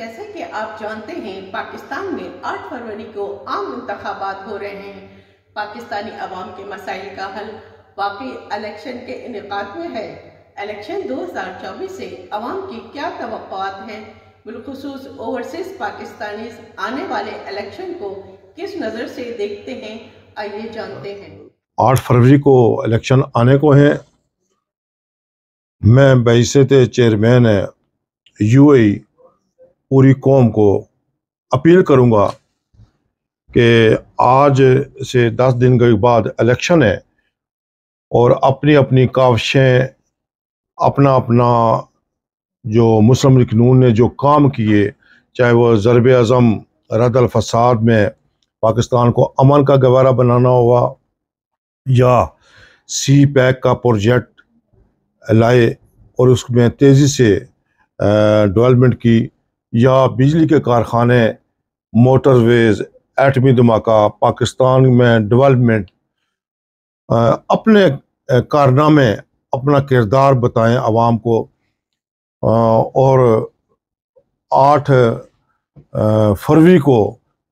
जैसे कि आप जानते हैं पाकिस्तान में 8 फरवरी को आम इंतबात हो रहे हैं पाकिस्तानी अवाम के मसाइल का हल वाकई इलेक्शन के इनका में है इलेक्शन 2024 से अवाम की क्या तवक़ात है बिलखसूस ओवरसीज पाकिस्तानी आने वाले इलेक्शन को किस नज़र से देखते हैं आइए जानते हैं आठ फरवरी को इलेक्शन आने को हैं मैं बैसत चेयरमैन है यू पूरी कौम को अपील करूँगा कि आज से दस दिन के बाद इलेक्शन है और अपनी अपनी काविशें अपना अपना जो मुस्लिम लीग नून ने जो काम किए चाहे वह ज़रब अज़म रदल फसाद में पाकिस्तान को अमन का गवारा बनाना हुआ या सी पैक का प्रोजेक्ट लाए और उसमें तेज़ी से डेवलपमेंट की या बिजली के कारखाने मोटरवेज एटमी धमाका पाकिस्तान में डेवलपमेंट अपने कारनामे अपना किरदार बताएं आवाम को और आठ फरवरी को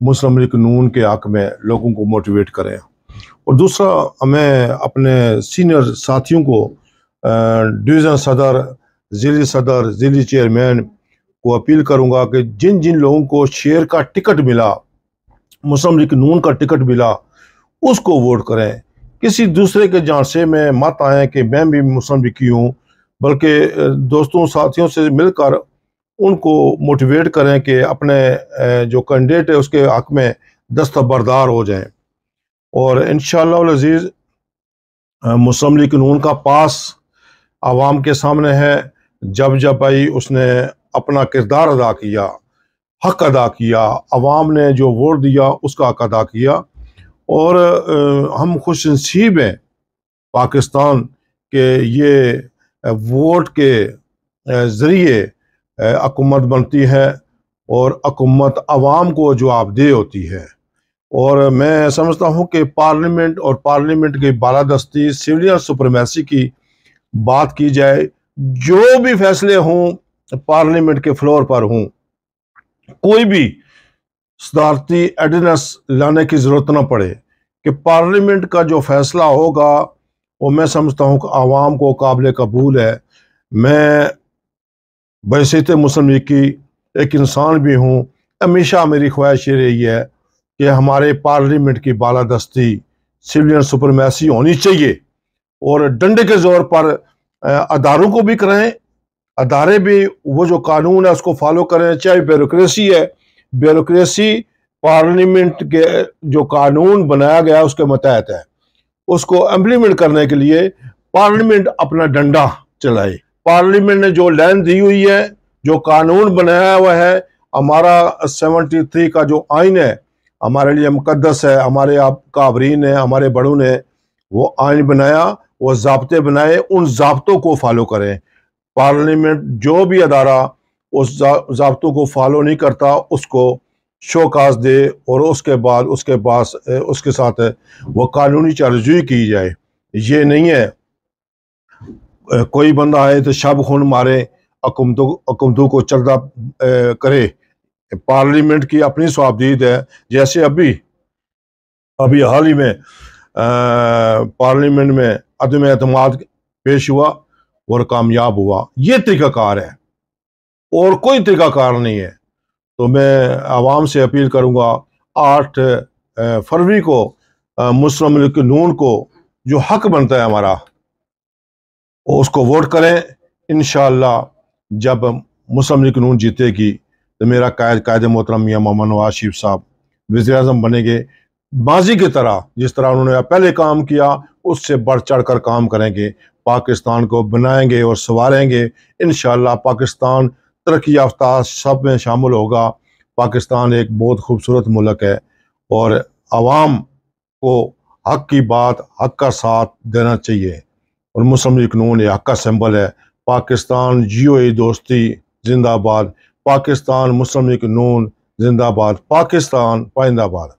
मुस्लिम लीग नून के हक में लोगों को मोटिवेट करें और दूसरा हमें अपने सीनियर साथियों को डिवीज़न सदर ज़िली सदर ज़िली चेयरमैन को अपील करूंगा कि जिन जिन लोगों को शेर का टिकट मिला मुस्लिम लीग नून का टिकट मिला उसको वोट करें किसी दूसरे के झांसे में मत आए कि मैं भी मुस्लिम लीग की हूँ बल्कि दोस्तों साथियों से मिलकर उनको मोटिवेट करें कि अपने जो कैंडिडेट है उसके हक में दस्तबरदार हो जाएं और इन शजीज़ मुस्लिम लीग नून का पास आवाम के सामने है जब जब भाई उसने अपना किरदार अदा किया हक अदा किया अवाम ने जो वोट दिया उसका हक अदा किया और हम खुश नसीब हैं पाकिस्तान के ये वोट के ज़रिए अकूमत बनती है और अकूमत आवाम को जवाब दे होती है और मैं समझता हूँ कि पार्लियामेंट और पार्लियामेंट की बालादस्ती सिविलियन सुप्रमेसी की बात की जाए जो भी फैसले हों पार्लियामेंट के फ्लोर पर हूँ कोई भी सदारती एडनेस लाने की ज़रूरत ना पड़े कि पार्लियामेंट का जो फैसला होगा वो मैं समझता हूँ कि आवाम को काबिल कबूल है मैं बैसीत मुस्लिम की एक इंसान भी हूँ हमेशा मेरी ख्वाहिश ये रही है कि हमारे पार्लियामेंट की बालादस्ती सिविलियन सुप्रमेसी होनी चाहिए और डंडे के ज़ोर पर अदारों को भी कराएं अदारे भी वो जो कानून है उसको फॉलो करें चाहे ब्यूरोसी है ब्यूरोसी पार्लियामेंट के जो कानून बनाया गया उसके मतहत है उसको इम्प्लीमेंट करने के लिए पार्लियामेंट अपना डंडा चलाए पार्लियामेंट ने जो लैंड दी हुई है जो कानून बनाया हुआ है हमारा सेवनटी थ्री का जो आइन है हमारे लिए मुकदस है हमारे आप काबरीन है हमारे बड़ों ने वो आइन बनाया वो जबते बनाए उन जबतों को फॉलो करें पार्लियामेंट जो भी अदारा उस जबतों को फॉलो नहीं करता उसको शोकाज दे और उसके बाद उसके पास उसके साथ वो कानूनी चार्जई की जाए ये नहीं है कोई बंदा आए तो शब खून मारे अकमदू को चलता करे पार्लियामेंट की अपनी स्वाबदीद है जैसे अभी अभी हाल ही में पार्लियामेंट में अदम अहतम पेश हुआ और कामयाब हुआ ये तरीकाकार है और कोई तरीकाकार नहीं है तो मैं आवाम से अपील करूँगा आठ फरवरी को मुस्लिम लीग नून को जो हक बनता है हमारा उसको वोट करें इन जब मुस्लिम लीग नून जीतेगी तो मेरा कायद कायद मोहतरम मियाँ मोहम्मद नवाज शिफ साहब वजी अजम बनेंगे माजी की तरह जिस तरह उन्होंने पहले काम किया उससे बढ़ चढ़ कर काम करेंगे पाकिस्तान को बनाएंगे और संवारेंगे इन पाकिस्तान तरक्की याफ्ता सब में शामिल होगा पाकिस्तान एक बहुत खूबसूरत मुल्क है और आवाम को हक की बात हक का साथ देना चाहिए और मुस्लिम कानून ये हक का सिंबल है पाकिस्तान जियो दोस्ती जिंदाबाद पाकिस्तान मुस्लिम कानून जिंदाबाद पाकिस्तान पाइंदाबाद